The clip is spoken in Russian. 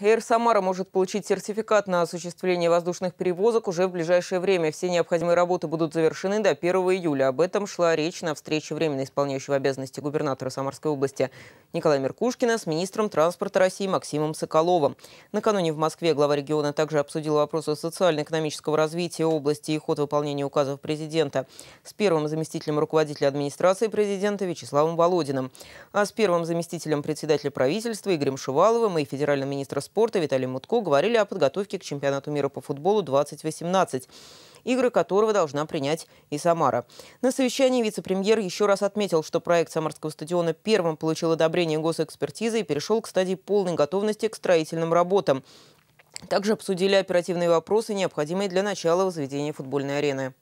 Air Самара может получить сертификат на осуществление воздушных перевозок уже в ближайшее время. Все необходимые работы будут завершены до 1 июля. Об этом шла речь на встрече временно исполняющего обязанности губернатора Самарской области Николая Меркушкина с министром транспорта России Максимом Соколовым. Накануне в Москве глава региона также обсудил вопросы социально-экономического развития области и ход выполнения указов президента с первым заместителем руководителя администрации президента Вячеславом Володиным, а с первым заместителем председателя правительства Игорем Шуваловым и федеральным министром спорта Виталий Мутко говорили о подготовке к чемпионату мира по футболу 2018 игры которого должна принять и Самара. На совещании вице-премьер еще раз отметил, что проект Самарского стадиона первым получил одобрение госэкспертизы и перешел к стадии полной готовности к строительным работам. Также обсудили оперативные вопросы, необходимые для начала возведения футбольной арены.